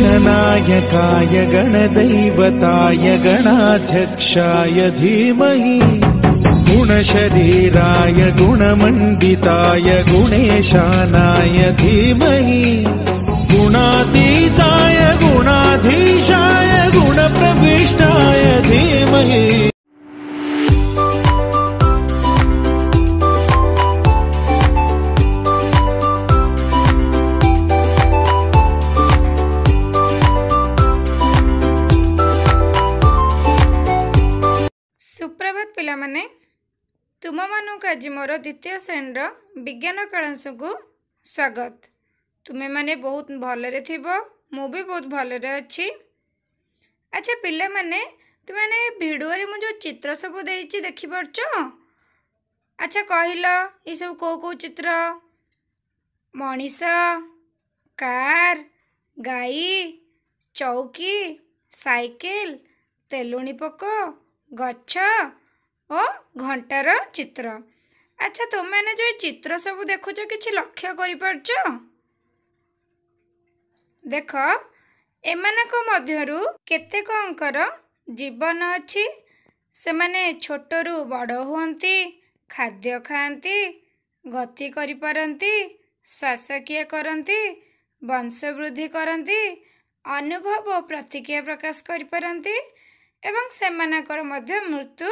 गणनायकाय गणदैवताय गणाध्यक्षाय धीमहि गुणशरीराय गुणमण्डिताय गुणेशानाय धीमहि गुणातीताय गुणाधीशाय ସୁପ୍ରଭାତ ପିଲାମାନେ ତୁମମାନଙ୍କୁ ଆଜି ମୋର ଦ୍ୱିତୀୟ ଶ୍ରେଣୀର ବିଜ୍ଞାନ କାଳାଂଶକୁ ସ୍ୱାଗତ ତୁମେମାନେ ବହୁତ ଭଲରେ ଥିବ ମୁଁ ବି ବହୁତ ଭଲରେ ଅଛି ଆଚ୍ଛା ପିଲାମାନେ ତୁମେମାନେ ଭିଡ଼ିଓରେ ମୁଁ ଯେଉଁ ଚିତ୍ର ସବୁ ଦେଇଛି ଦେଖିପାରୁଛ ଆଚ୍ଛା କହିଲ ଏସବୁ କେଉଁ କେଉଁ ଚିତ୍ର ମଣିଷ କାର୍ ଗାଈ ଚୌକି ସାଇକେଲ ତେଲୁଣି ପୋକ ଗଛ ଓ ଘଣ୍ଟାର ଚିତ୍ର ଆଚ୍ଛା ତୁମେମାନେ ଯେଉଁ ଚିତ୍ର ସବୁ ଦେଖୁଛ କିଛି ଲକ୍ଷ୍ୟ କରିପାରୁଛ ଦେଖ ଏମାନଙ୍କ ମଧ୍ୟରୁ କେତେକଙ୍କର ଜୀବନ ଅଛି ସେମାନେ ଛୋଟରୁ ବଡ଼ ହୁଅନ୍ତି ଖାଦ୍ୟ ଖାଆନ୍ତି ଗତି କରିପାରନ୍ତି ଶ୍ୱାସକ୍ରିୟା କରନ୍ତି ବଂଶବୃଦ୍ଧି କରନ୍ତି ଅନୁଭବ ଓ ପ୍ରତିକ୍ରିୟା ପ୍ରକାଶ କରିପାରନ୍ତି ଏବଂ ସେମାନଙ୍କର ମଧ୍ୟ ମୃତ୍ୟୁ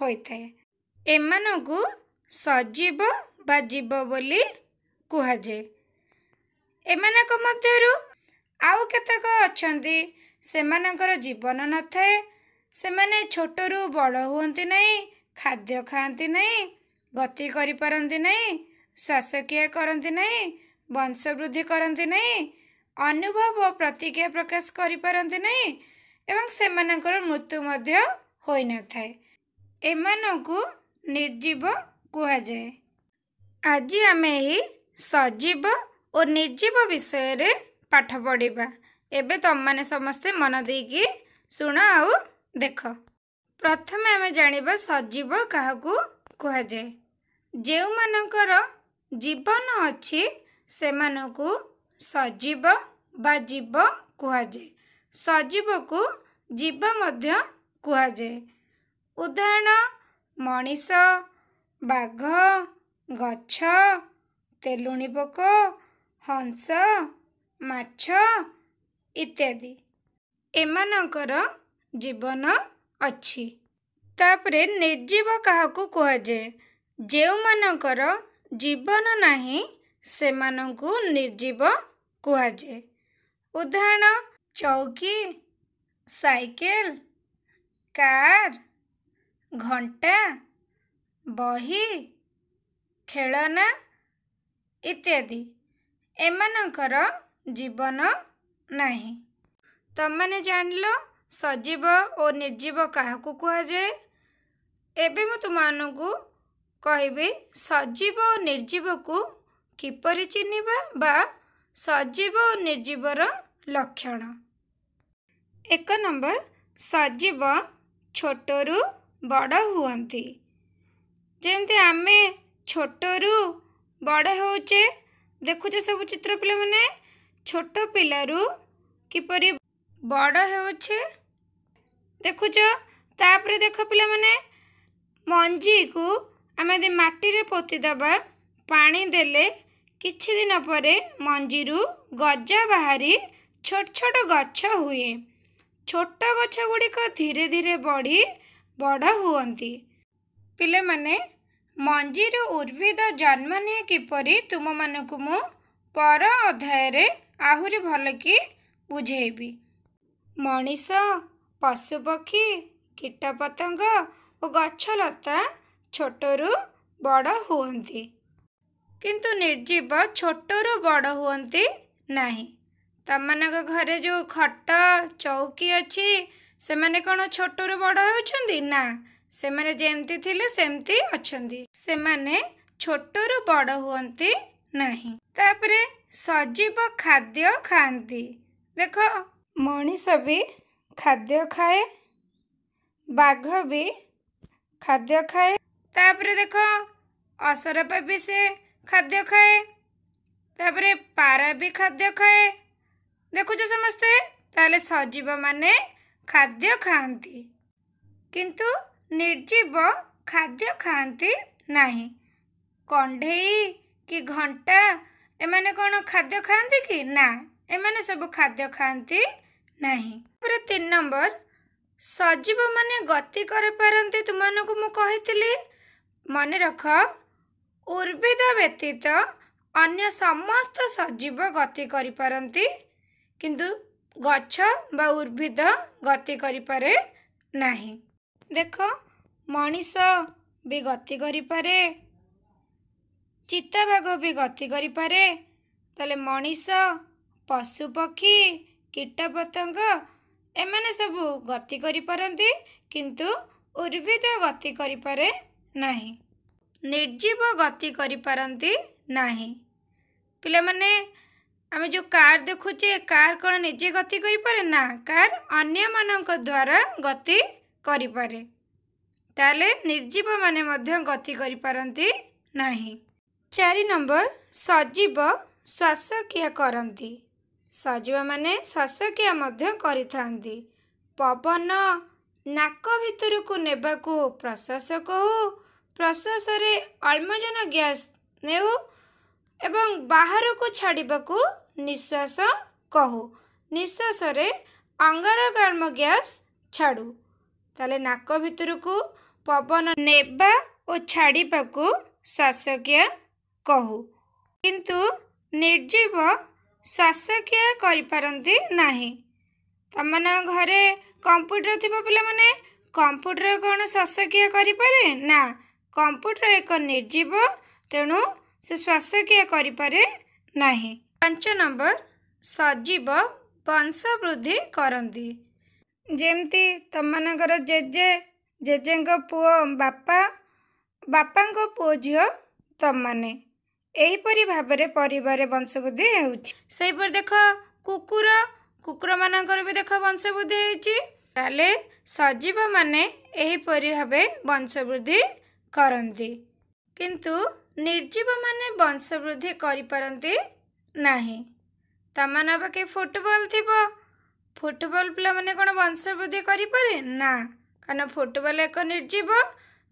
ହୋଇଥାଏ ଏମାନଙ୍କୁ ସଜୀବ ବା ଜୀବ ବୋଲି କୁହାଯାଏ ଏମାନଙ୍କ ମଧ୍ୟରୁ ଆଉ କେତେକ ଅଛନ୍ତି ସେମାନଙ୍କର ଜୀବନ ନଥାଏ ସେମାନେ ଛୋଟରୁ ବଡ଼ ହୁଅନ୍ତି ନାହିଁ ଖାଦ୍ୟ ଖାଆନ୍ତି ନାହିଁ ଗତି କରିପାରନ୍ତି ନାହିଁ ଶ୍ୱାସକ୍ରିୟା କରନ୍ତି ନାହିଁ ବଂଶ ବୃଦ୍ଧି କରନ୍ତି ନାହିଁ ଅନୁଭବ ଓ ପ୍ରତିକ୍ରିୟା ପ୍ରକାଶ କରିପାରନ୍ତି ନାହିଁ ଏବଂ ସେମାନଙ୍କର ମୃତ୍ୟୁ ମଧ୍ୟ ହୋଇନଥାଏ ଏମାନଙ୍କୁ ନିର୍ଜୀବ କୁହାଯାଏ ଆଜି ଆମେ ଏହି ସଜୀବ ଓ ନିର୍ଜୀବ ବିଷୟରେ ପାଠ ପଢ଼ିବା ଏବେ ତୁମମାନେ ସମସ୍ତେ ମନ ଦେଇକି ଶୁଣ ଆଉ ଦେଖ ପ୍ରଥମେ ଆମେ ଜାଣିବା ସଜୀବ କାହାକୁ କୁହାଯାଏ ଯେଉଁମାନଙ୍କର ଜୀବନ ଅଛି ସେମାନଙ୍କୁ ସଜୀବ ବା ଜୀବ କୁହାଯାଏ ସଜୀବକୁ ଜୀବ ମଧ୍ୟ କୁହାଯାଏ ଉଦାହରଣ ମଣିଷ ବାଘ ଗଛ ତେଲୁଣି ପୋକ ହଂସ ମାଛ ଇତ୍ୟାଦି ଏମାନଙ୍କର ଜୀବନ ଅଛି ତାପରେ ନିର୍ଜୀବ କାହାକୁ କୁହାଯାଏ ଯେଉଁମାନଙ୍କର ଜୀବନ ନାହିଁ ସେମାନଙ୍କୁ ନିର୍ଜୀବ କୁହାଯାଏ ଉଦାହରଣ ଚୌକି ସାଇକେଲ କାର୍ ଘଣ୍ଟା ବହି ଖେଳନା ଇତ୍ୟାଦି ଏମାନଙ୍କର ଜୀବନ ନାହିଁ ତମମାନେ ଜାଣିଲ ସଜୀବ ଓ ନିର୍ଜୀବ କାହାକୁ କୁହାଯାଏ ଏବେ ମୁଁ ତୁମମାନଙ୍କୁ କହିବି ସଜୀବ ଓ ନିର୍ଜୀବକୁ କିପରି ଚିହ୍ନିବା ବା ସଜୀବ ଓ ନିର୍ଜୀବର ଲକ୍ଷଣ ଏକ ନମ୍ବର ସଜୀବ ଛୋଟରୁ ବଡ଼ ହୁଅନ୍ତି ଯେମିତି ଆମେ ଛୋଟରୁ ବଡ଼ ହେଉଛେ ଦେଖୁଛେ ସବୁ ଚିତ୍ର ପିଲାମାନେ ଛୋଟ ପିଲାରୁ କିପରି ବଡ଼ ହେଉଛେ ଦେଖୁଛ ତାପରେ ଦେଖ ପିଲାମାନେ ମଞ୍ଜିକୁ ଆମେ ଯଦି ମାଟିରେ ପୋତିଦେବା ପାଣି ଦେଲେ କିଛି ଦିନ ପରେ ମଞ୍ଜିରୁ ଗଜା ବାହାରି ଛୋଟ ଛୋଟ ଗଛ ହୁଏ ଛୋଟ ଗଛ ଗୁଡ଼ିକ ଧୀରେ ଧୀରେ ବଢ଼ି ବଡ଼ ହୁଅନ୍ତି ପିଲାମାନେ ମଞ୍ଜିରୁ ଉଦ୍ଭିଦ ଜନ୍ମ ନିଏ କିପରି ତୁମମାନଙ୍କୁ ମୁଁ ପର ଅଧ୍ୟାୟରେ ଆହୁରି ଭଲକି ବୁଝେଇବି ମଣିଷ ପଶୁପକ୍ଷୀ କୀଟପତଙ୍ଗ ଓ ଗଛଲତା ଛୋଟରୁ ବଡ଼ ହୁଅନ୍ତି କିନ୍ତୁ ନିର୍ଜୀବ ଛୋଟରୁ ବଡ଼ ହୁଅନ୍ତି ନାହିଁ ତାମାନଙ୍କ ଘରେ ଯେଉଁ ଖଟ ଚୌକି ଅଛି ସେମାନେ କ'ଣ ଛୋଟରୁ ବଡ଼ ହେଉଛନ୍ତି ନା ସେମାନେ ଯେମିତି ଥିଲେ ସେମିତି ଅଛନ୍ତି ସେମାନେ ଛୋଟରୁ ବଡ଼ ହୁଅନ୍ତି ନାହିଁ ତାପରେ ସଜୀବ ଖାଦ୍ୟ ଖାଆନ୍ତି ଦେଖ ମଣିଷ ବି ଖାଦ୍ୟ ଖାଏ ବାଘ ବି ଖାଦ୍ୟ ଖାଏ ତାପରେ ଦେଖ ଅସରପା ବି ସେ ଖାଦ୍ୟ ଖାଏ ତାପରେ ପାରା ବି ଖାଦ୍ୟ ଖାଏ ଦେଖୁଛ ସମସ୍ତେ ତାହେଲେ ସଜୀବମାନେ ଖାଦ୍ୟ ଖାଆନ୍ତି କିନ୍ତୁ ନିର୍ଜୀବ ଖାଦ୍ୟ ଖାଆନ୍ତି ନାହିଁ କଣ୍ଢେଇ କି ଘଣ୍ଟା ଏମାନେ କ'ଣ ଖାଦ୍ୟ ଖାଆନ୍ତି କି ନା ଏମାନେ ସବୁ ଖାଦ୍ୟ ଖାଆନ୍ତି ନାହିଁ ତାପରେ ତିନି ନମ୍ବର ସଜୀବମାନେ ଗତି କରିପାରନ୍ତି ତୁମମାନଙ୍କୁ ମୁଁ କହିଥିଲି ମନେ ରଖ ଉଦ ବ୍ୟତୀତ ଅନ୍ୟ ସମସ୍ତ ସଜୀବ ଗତି କରିପାରନ୍ତି କିନ୍ତୁ ଗଛ ବା ଉଦ୍ଭିଦ ଗତି କରିପାରେ ନାହିଁ ଦେଖ ମଣିଷ ବି ଗତି କରିପାରେ ଚିତାବାଘ ବି ଗତି କରିପାରେ ତାହେଲେ ମଣିଷ ପଶୁପକ୍ଷୀ କୀଟପତଙ୍ଗ ଏମାନେ ସବୁ ଗତି କରିପାରନ୍ତି କିନ୍ତୁ ଉଦ୍ଭିଦ ଗତି କରିପାରେ ନାହିଁ ନିର୍ଜୀବ ଗତି କରିପାରନ୍ତି ନାହିଁ ପିଲାମାନେ ଆମେ ଯେଉଁ କାର୍ ଦେଖୁଛେ କାର୍ କ'ଣ ନିଜେ ଗତି କରିପାରେ ନା କାର୍ ଅନ୍ୟମାନଙ୍କ ଦ୍ୱାରା ଗତି କରିପାରେ ତାହେଲେ ନିର୍ଜୀବମାନେ ମଧ୍ୟ ଗତି କରିପାରନ୍ତି ନାହିଁ ଚାରି ନମ୍ବର ସଜୀବ ଶ୍ୱାସକ୍ରିୟା କରନ୍ତି ସଜୀବମାନେ ଶ୍ୱାସକ୍ରିୟା ମଧ୍ୟ କରିଥାନ୍ତି ପବନ ନାକ ଭିତରକୁ ନେବାକୁ ପ୍ରଶ୍ୱାସ କହୁ ପ୍ରଶ୍ୱାସରେ ଅଳ୍ମଜନ ଗ୍ୟାସ୍ ନେଉ ଏବଂ ବାହାରକୁ ଛାଡ଼ିବାକୁ ନିଶ୍ୱାସ କହୁ ନିଶ୍ୱାସରେ ଅଙ୍ଗାରକାମ ଗ୍ୟାସ୍ ଛାଡ଼ୁ ତାହେଲେ ନାକ ଭିତରକୁ ପବନ ନେବା ଓ ଛାଡ଼ିବାକୁ ଶ୍ୱାସକ୍ରିୟା କହୁ କିନ୍ତୁ ନିର୍ଜୀବ ଶ୍ୱାସକ୍ରିୟା କରିପାରନ୍ତି ନାହିଁ ତୁମମାନଙ୍କ ଘରେ କମ୍ପ୍ୟୁଟର ଥିବା ପିଲାମାନେ କମ୍ପ୍ୟୁଟର କ'ଣ ଶ୍ୱାସକ୍ରିୟା କରିପାରେ ନା କମ୍ପ୍ୟୁଟର ଏକ ନିର୍ଜୀବ ତେଣୁ ସେ ଶ୍ୱାସକ୍ରିୟା କରିପାରେ ନାହିଁ ପାଞ୍ଚ ନମ୍ବର ସଜୀବ ବଂଶ ବୃଦ୍ଧି କରନ୍ତି ଯେମିତି ତମମାନଙ୍କର ଜେଜେ ଜେଜେଙ୍କ ପୁଅ ବାପା ବାପାଙ୍କ ପୁଅ ଝିଅ ତମମାନେ ଏହିପରି ଭାବରେ ପରିବାରରେ ବଂଶବୃଦ୍ଧି ହେଉଛି ସେହିପରି ଦେଖ କୁକୁର କୁକୁରମାନଙ୍କର ବି ଦେଖ ବଂଶବୃଦ୍ଧି ହେଉଛି ତାହେଲେ ସଜୀବମାନେ ଏହିପରି ଭାବେ ବଂଶବୃଦ୍ଧି କରନ୍ତି କିନ୍ତୁ ନିର୍ଜୀବମାନେ ବଂଶବୃଦ୍ଧି କରିପାରନ୍ତି ନାହିଁ ତାମାନ ପାଖେ ଫୁଟବଲ୍ ଥିବ ଫୁଟବଲ୍ ପିଲାମାନେ କ'ଣ ବଂଶବୃଦ୍ଧି କରିପାରେ ନା କାରଣ ଫୁଟବଲ୍ ଏକ ନିର୍ଜୀବ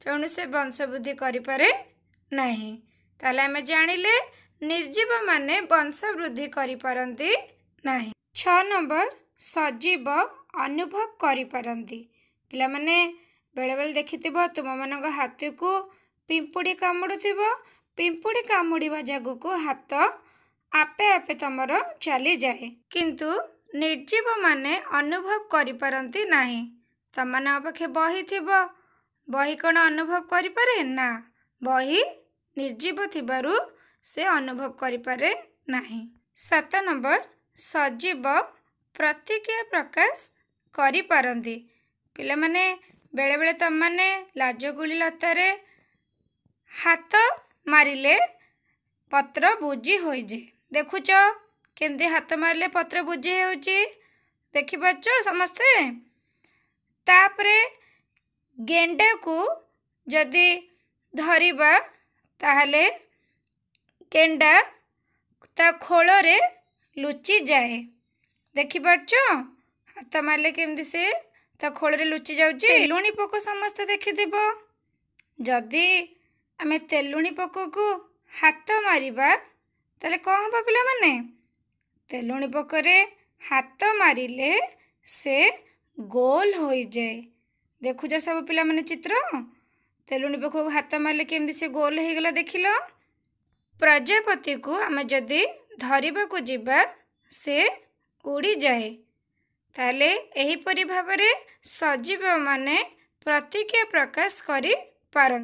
ତେଣୁ ସେ ବଂଶବୃଦ୍ଧି କରିପାରେ ନାହିଁ ତାହେଲେ ଆମେ ଜାଣିଲେ ନିର୍ଜୀବମାନେ ବଂଶବୃଦ୍ଧି କରିପାରନ୍ତି ନାହିଁ ଛଅ ନମ୍ବର ସଜୀବ ଅନୁଭବ କରିପାରନ୍ତି ପିଲାମାନେ ବେଳେବେଳେ ଦେଖିଥିବ ତୁମମାନଙ୍କ ହାତୀକୁ ପିମ୍ପୁଡ଼ି କାମୁଡ଼ୁଥିବ ପିମ୍ପୁଡ଼ି କାମୁଡ଼ିବା ଜାଗକୁ ହାତ ଆପେ ଆପେ ତୁମର ଚାଲିଯାଏ କିନ୍ତୁ ନିର୍ଜୀବମାନେ ଅନୁଭବ କରିପାରନ୍ତି ନାହିଁ ତୁମମାନେ ଅପେକ୍ଷା ବହି ଥିବ ବହି କ'ଣ ଅନୁଭବ କରିପାରେ ନା ବହି ନିର୍ଜୀବ ଥିବାରୁ ସେ ଅନୁଭବ କରିପାରେ ନାହିଁ ସାତ ନମ୍ବର ସଜୀବ ପ୍ରତିକ୍ରିୟା ପ୍ରକାଶ କରିପାରନ୍ତି ପିଲାମାନେ ବେଳେବେଳେ ତୁମମାନେ ଲାଜଗୁଳି ଲତାରେ ହାତ मारे पत्र बुझी हो जाए देखु केमती हाथ मारे पत्र बुझी हो देख समस्ते तापर को जदि धरवा तेल गेडा ता खोल लुचि जाए देख हाथ मारे के खोल लुचि जा लुणी पक समस्ते देखिथ जदि ଆମେ ତେଲୁଣି ପୋକକୁ ହାତ ମାରିବା ତାହେଲେ କ'ଣ ହେବ ପିଲାମାନେ ତେଲୁଣି ପୋକରେ ହାତ ମାରିଲେ ସେ ଗୋଲ ହୋଇଯାଏ ଦେଖୁଛ ସବୁ ପିଲାମାନେ ଚିତ୍ର ତେଲୁଣି ପୋକକୁ ହାତ ମାରିଲେ କେମିତି ସେ ଗୋଲ ହୋଇଗଲା ଦେଖିଲ ପ୍ରଜାପତିକୁ ଆମେ ଯଦି ଧରିବାକୁ ଯିବା ସେ ଉଡ଼ିଯାଏ ତାହେଲେ ଏହିପରି ଭାବରେ ସଜୀବମାନେ ପ୍ରତିକ୍ରିୟା ପ୍ରକାଶ କରିପାରନ୍ତି